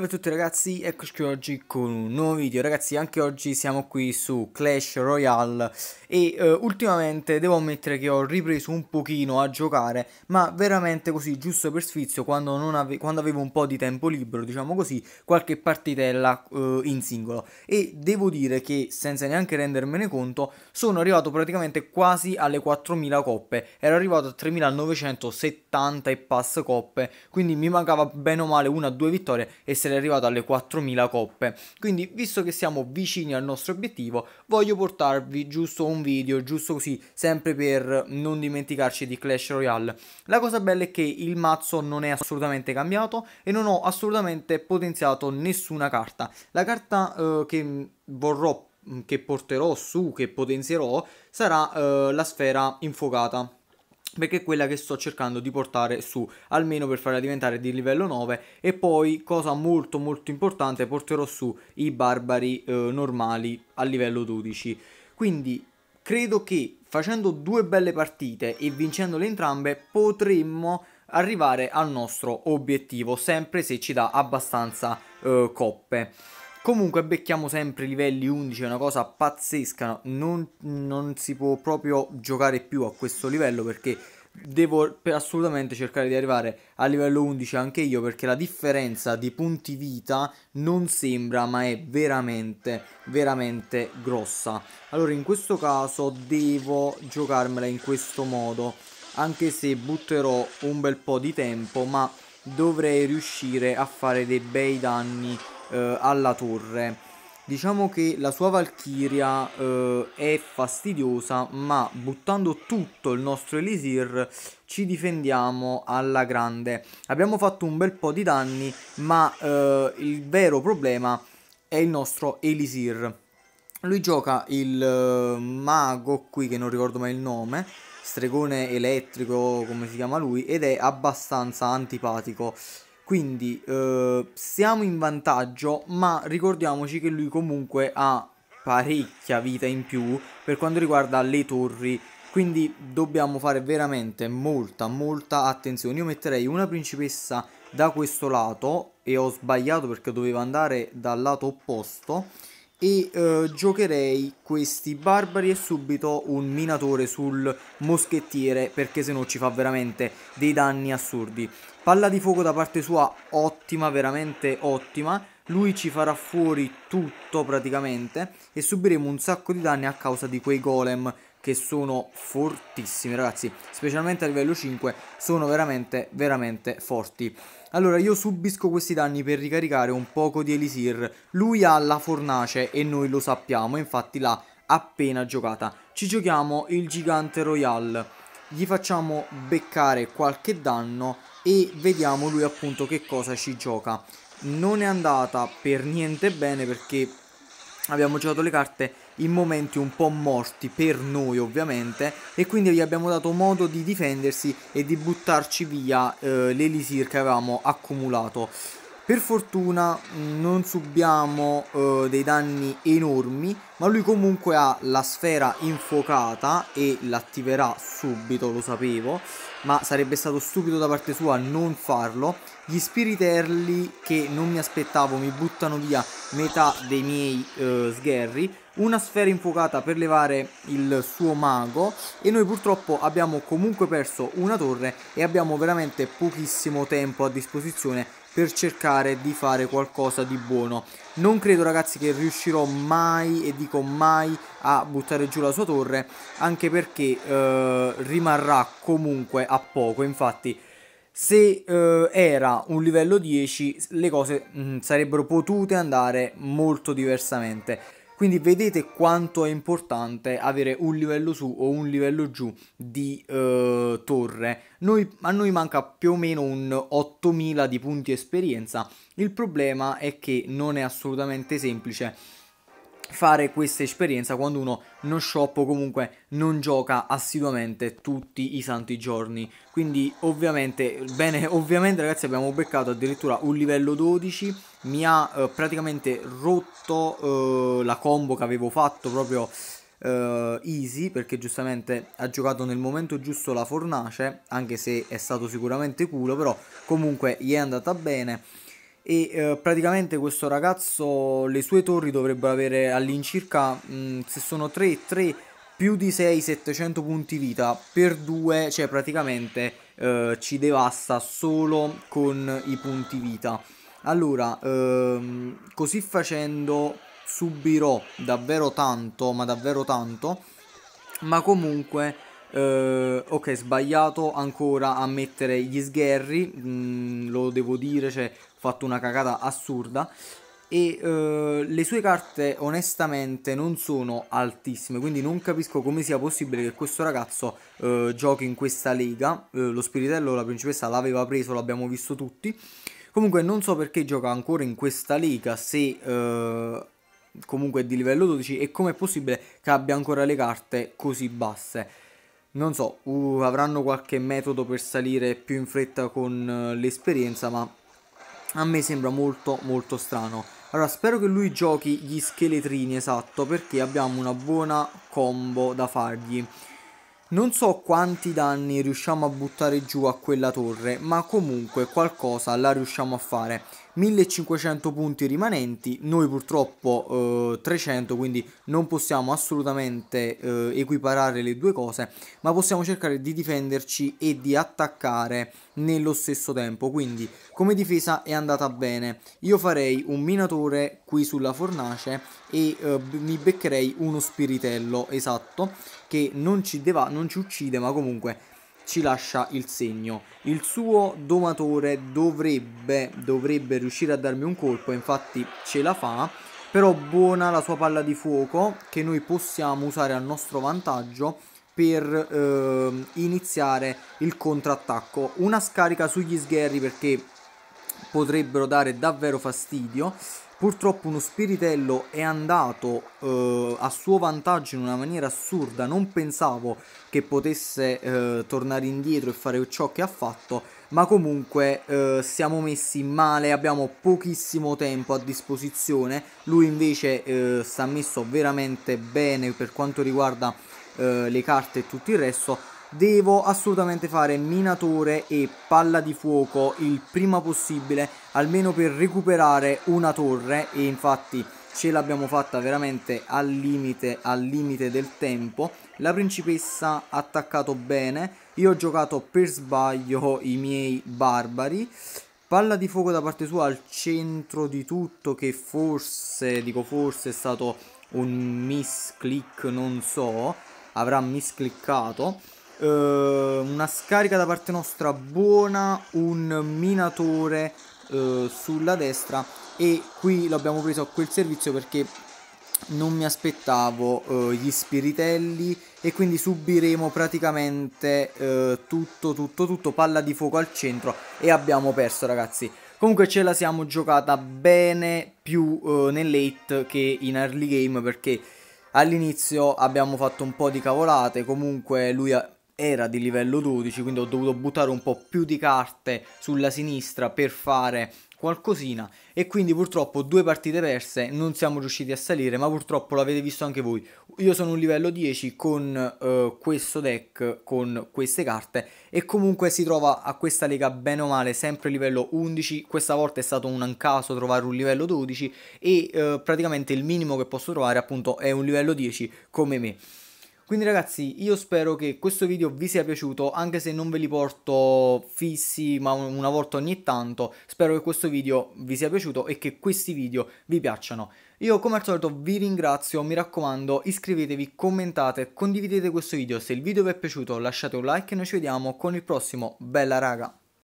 Salve a tutti ragazzi, eccoci qui oggi con un nuovo video Ragazzi anche oggi siamo qui su Clash Royale E eh, ultimamente devo ammettere che ho ripreso un pochino a giocare Ma veramente così giusto per sfizio quando, ave quando avevo un po' di tempo libero Diciamo così, qualche partitella eh, in singolo E devo dire che senza neanche rendermene conto Sono arrivato praticamente quasi alle 4000 coppe Ero arrivato a 3970 e pass coppe Quindi mi mancava bene o male una o due vittorie e se essere arrivato alle 4000 coppe. Quindi, visto che siamo vicini al nostro obiettivo, voglio portarvi giusto un video, giusto così, sempre per non dimenticarci di Clash Royale. La cosa bella è che il mazzo non è assolutamente cambiato e non ho assolutamente potenziato nessuna carta. La carta eh, che vorrò che porterò su, che potenzierò, sarà eh, la sfera infuocata perché è quella che sto cercando di portare su almeno per farla diventare di livello 9 e poi cosa molto molto importante porterò su i barbari eh, normali a livello 12 quindi credo che facendo due belle partite e vincendole entrambe potremmo arrivare al nostro obiettivo sempre se ci dà abbastanza eh, coppe Comunque becchiamo sempre livelli 11, è una cosa pazzesca, non, non si può proprio giocare più a questo livello perché devo assolutamente cercare di arrivare a livello 11 anche io perché la differenza di punti vita non sembra ma è veramente veramente grossa allora in questo caso devo giocarmela in questo modo anche se butterò un bel po' di tempo ma dovrei riuscire a fare dei bei danni eh, alla torre. Diciamo che la sua Valchiria eh, è fastidiosa, ma buttando tutto il nostro Elisir ci difendiamo alla grande. Abbiamo fatto un bel po' di danni, ma eh, il vero problema è il nostro Elisir. Lui gioca il eh, mago qui, che non ricordo mai il nome, stregone elettrico, come si chiama lui, ed è abbastanza antipatico. Quindi eh, siamo in vantaggio, ma ricordiamoci che lui comunque ha parecchia vita in più per quanto riguarda le torri. Quindi dobbiamo fare veramente molta, molta attenzione. Io metterei una principessa da questo lato e ho sbagliato perché doveva andare dal lato opposto e eh, giocherei questi barbari e subito un minatore sul moschettiere perché se no ci fa veramente dei danni assurdi. Palla di fuoco da parte sua ottima, veramente ottima. Lui ci farà fuori tutto praticamente e subiremo un sacco di danni a causa di quei golem che sono fortissimi ragazzi specialmente a livello 5 sono veramente veramente forti allora io subisco questi danni per ricaricare un poco di elisir lui ha la fornace e noi lo sappiamo infatti l'ha appena giocata ci giochiamo il gigante royal gli facciamo beccare qualche danno e vediamo lui appunto che cosa ci gioca non è andata per niente bene perché abbiamo giocato le carte in momenti un po' morti per noi ovviamente e quindi gli abbiamo dato modo di difendersi e di buttarci via eh, l'elisir che avevamo accumulato. Per fortuna mm, non subiamo eh, dei danni enormi, ma lui comunque ha la sfera infuocata e l'attiverà subito, lo sapevo ma sarebbe stato stupido da parte sua non farlo. Gli spiriterli che non mi aspettavo mi buttano via metà dei miei eh, sgherri. Una sfera infuocata per levare il suo mago e noi purtroppo abbiamo comunque perso una torre e abbiamo veramente pochissimo tempo a disposizione per cercare di fare qualcosa di buono. Non credo ragazzi che riuscirò mai, e dico mai, a buttare giù la sua torre, anche perché eh, rimarrà comunque a poco, infatti se eh, era un livello 10 le cose mh, mm, sarebbero potute andare molto diversamente. Quindi vedete quanto è importante avere un livello su o un livello giù di eh, torre. Noi, a noi manca più o meno un 8000 di punti esperienza. Il problema è che non è assolutamente semplice fare questa esperienza quando uno non shoppa o comunque non gioca assiduamente tutti i santi giorni. Quindi ovviamente, bene, ovviamente ragazzi abbiamo beccato addirittura un livello 12, mi ha eh, praticamente rotto eh, la combo che avevo fatto proprio Uh, easy perché giustamente ha giocato nel momento giusto la fornace anche se è stato sicuramente culo però comunque gli è andata bene e eh, praticamente questo ragazzo le sue torri dovrebbero avere all'incirca mh, mm, se sono 3 3 più di 6 700 punti vita per 2 cioè praticamente eh, ci devasta solo con i punti vita allora ehm, così facendo subirò davvero tanto ma davvero tanto ma comunque Uh, ok, sbagliato ancora a mettere gli sgherri, mm, lo devo dire, cioè ho fatto una cagata assurda. E uh, le sue carte onestamente non sono altissime, quindi non capisco come sia possibile che questo ragazzo uh, giochi in questa lega. lo spiritello, la principessa l'aveva preso, l'abbiamo visto tutti. Comunque non so perché gioca ancora in questa lega, se comunque è di livello 12 e com'è possibile che abbia ancora le carte così basse non so, uh, avranno qualche metodo per salire più in fretta con uh, l'esperienza, ma a me sembra molto molto strano. Allora, spero che lui giochi gli scheletrini, esatto, perché abbiamo una buona combo da fargli. Non so quanti danni riusciamo a buttare giù a quella torre, ma comunque qualcosa la riusciamo a fare. 1500 punti rimanenti, noi purtroppo eh, 300, quindi non possiamo assolutamente eh, equiparare le due cose, ma possiamo cercare di difenderci e di attaccare nello stesso tempo, quindi come difesa è andata bene. Io farei un minatore qui sulla fornace e eh, mi beccherei uno spiritello, esatto, che non ci, deva, non ci uccide, ma comunque ci lascia il segno. Il suo domatore dovrebbe, dovrebbe riuscire a darmi un colpo, infatti ce la fa, però buona la sua palla di fuoco che noi possiamo usare a nostro vantaggio per eh, iniziare il contrattacco. Una scarica sugli sgherri perché potrebbero dare davvero fastidio. Purtroppo uno spiritello è andato eh, a suo vantaggio in una maniera assurda, non pensavo che potesse eh, tornare indietro e fare ciò che ha fatto, ma comunque eh, siamo messi male, abbiamo pochissimo tempo a disposizione, lui invece eh, si è messo veramente bene per quanto riguarda eh, le carte e tutto il resto, Devo assolutamente fare minatore e palla di fuoco il prima possibile, almeno per recuperare una torre e infatti ce l'abbiamo fatta veramente al limite, al limite del tempo. La principessa ha attaccato bene, io ho giocato per sbaglio i miei barbari. Palla di fuoco da parte sua al centro di tutto che forse, dico forse, è stato un misclick, non so, avrà miscliccato. Ehm, una scarica da parte nostra buona, un minatore eh, sulla destra e qui l'abbiamo preso a quel servizio perché non mi aspettavo eh, gli spiritelli e quindi subiremo praticamente eh, tutto tutto tutto palla di fuoco al centro e abbiamo perso ragazzi comunque ce la siamo giocata bene più eh, nell'ate che in early game perché all'inizio abbiamo fatto un po' di cavolate comunque lui ha era di livello 12, quindi ho dovuto buttare un po' più di carte sulla sinistra per fare qualcosina e quindi purtroppo due partite perse, non siamo riusciti a salire, ma purtroppo l'avete visto anche voi. Io sono un livello 10 con eh, questo deck, con queste carte e comunque si trova a questa lega bene o male sempre livello 11, questa volta è stato un caso trovare un livello 12 e eh, praticamente il minimo che posso trovare appunto è un livello 10 come me. Quindi ragazzi io spero che questo video vi sia piaciuto anche se non ve li porto fissi ma una volta ogni tanto spero che questo video vi sia piaciuto e che questi video vi piacciono. Io come al solito vi ringrazio, mi raccomando iscrivetevi, commentate, condividete questo video, se il video vi è piaciuto lasciate un like e noi ci vediamo con il prossimo, bella raga!